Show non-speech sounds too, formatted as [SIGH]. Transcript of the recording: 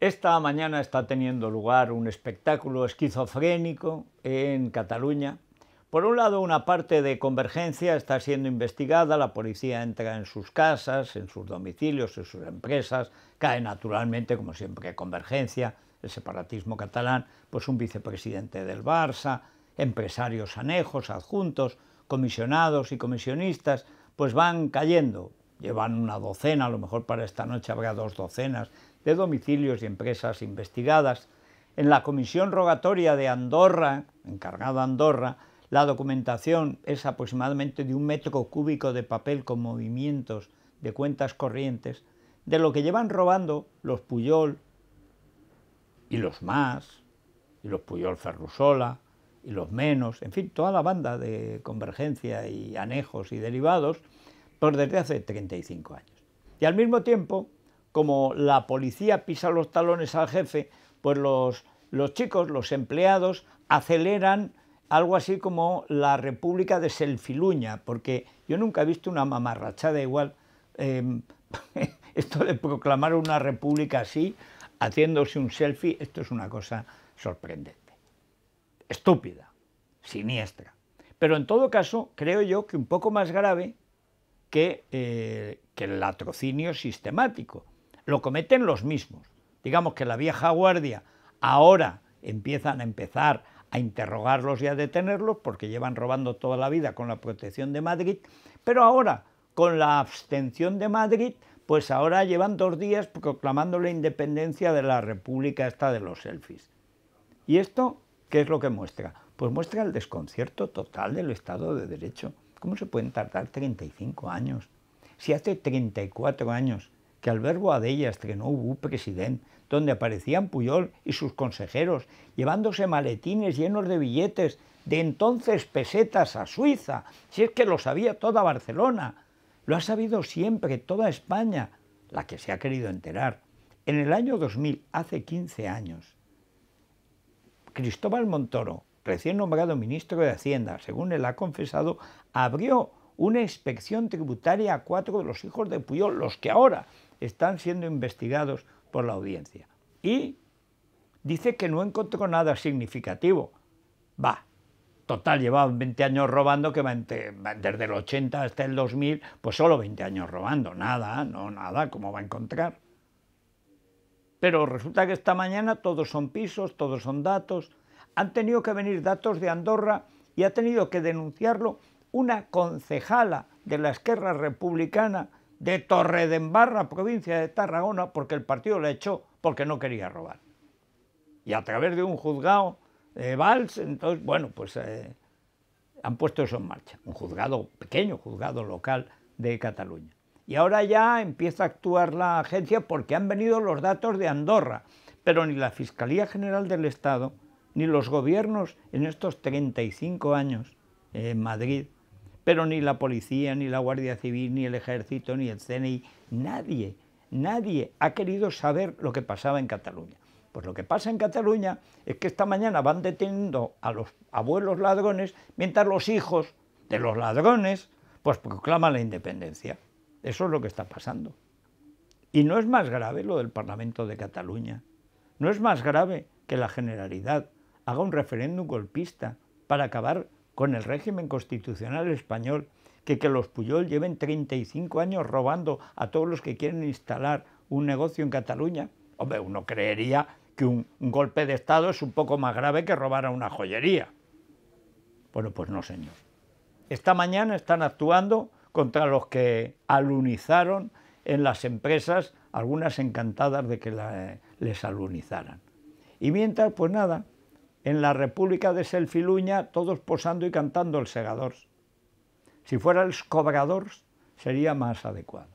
Esta mañana está teniendo lugar un espectáculo esquizofrénico en Cataluña. Por un lado, una parte de convergencia está siendo investigada, la policía entra en sus casas, en sus domicilios, en sus empresas, cae naturalmente, como siempre, convergencia, el separatismo catalán, pues un vicepresidente del Barça, empresarios anejos, adjuntos, comisionados y comisionistas, pues van cayendo. Llevan una docena, a lo mejor para esta noche habrá dos docenas de domicilios y empresas investigadas. En la Comisión Rogatoria de Andorra, encargada Andorra, la documentación es aproximadamente de un metro cúbico de papel con movimientos de cuentas corrientes, de lo que llevan robando los Puyol y los más, y los Puyol Ferrusola, y los menos, en fin, toda la banda de convergencia y anejos y derivados, ...por desde hace 35 años. Y al mismo tiempo, como la policía pisa los talones al jefe, pues los, chicos, los empleados, aceleran algo así como la República de Selfiluña, porque yo nunca he visto una mamarrachada igual. Em, [LAUGHS] esto de proclamar una república así, haciéndose un selfie, esto es una cosa sorprendente, estúpida, siniestra. Pero en todo caso, creo yo que un poco más grave que, eh, que el latrocinio sistemático, lo cometen los mismos. Digamos que la vieja guardia ahora empiezan a empezar a interrogarlos y a detenerlos porque llevan robando toda la vida con la protección de Madrid, pero ahora con la abstención de Madrid, pues ahora llevan dos días proclamando la independencia de la República esta de los selfies. ¿Y esto qué es lo que muestra? Pues muestra el desconcierto total del Estado de Derecho. ¿Cómo se pueden tardar 35 años? Si hace 34 años que de Adella estrenó un presidente, donde aparecían Puyol y sus consejeros, llevándose maletines llenos de billetes de entonces pesetas a Suiza, si es que lo sabía toda Barcelona. Lo ha sabido siempre toda España, la que se ha querido enterar. En el año 2000, hace 15 años, Cristóbal Montoro, recién nombrado ministro de Hacienda, según él ha confesado, abrió una inspección tributaria a cuatro de los hijos de Puyol, los que ahora están siendo investigados por la audiencia. Y dice que no encontró nada significativo. Va, total, llevaba 20 años robando, que desde el 80 hasta el 2000, pues solo 20 años robando, nada, no nada, ¿cómo va a encontrar? Pero resulta que esta mañana todos son pisos, todos son datos, han tenido que venir datos de Andorra y ha tenido que denunciarlo una concejala de la Esquerra Republicana de Torredembarra, provincia de Tarragona, porque el partido la echó porque no quería robar. Y a través de un juzgado de Valls, entonces, bueno, pues eh, han puesto eso en marcha. Un juzgado pequeño, juzgado local de Cataluña. Y ahora ya empieza a actuar la agencia porque han venido los datos de Andorra, pero ni la Fiscalía General del Estado, ni los gobiernos en estos 35 años en Madrid pero ni la policía, ni la Guardia Civil, ni el Ejército, ni el CNI, nadie, nadie ha querido saber lo que pasaba en Cataluña. Pues lo que pasa en Cataluña es que esta mañana van deteniendo a los abuelos ladrones, mientras los hijos de los ladrones pues proclaman la independencia. Eso es lo que está pasando. Y no es más grave lo del Parlamento de Cataluña. No es más grave que la Generalidad haga un referéndum golpista para acabar con el régimen constitucional español que que los Puyol lleven 35 años robando a todos los que quieren instalar un negocio en Cataluña? Hombre, uno creería que un, golpe de Estado es un poco más grave que robar a una joyería. Bueno, pues no, señor. Esta mañana están actuando contra los que alunizaron en las empresas, algunas encantadas de que eh, les alunizaran. Y mientras, pues nada, en la República de Selfiluña todos posando y cantando el segador. Si fuera el cobrador, sería más adecuado.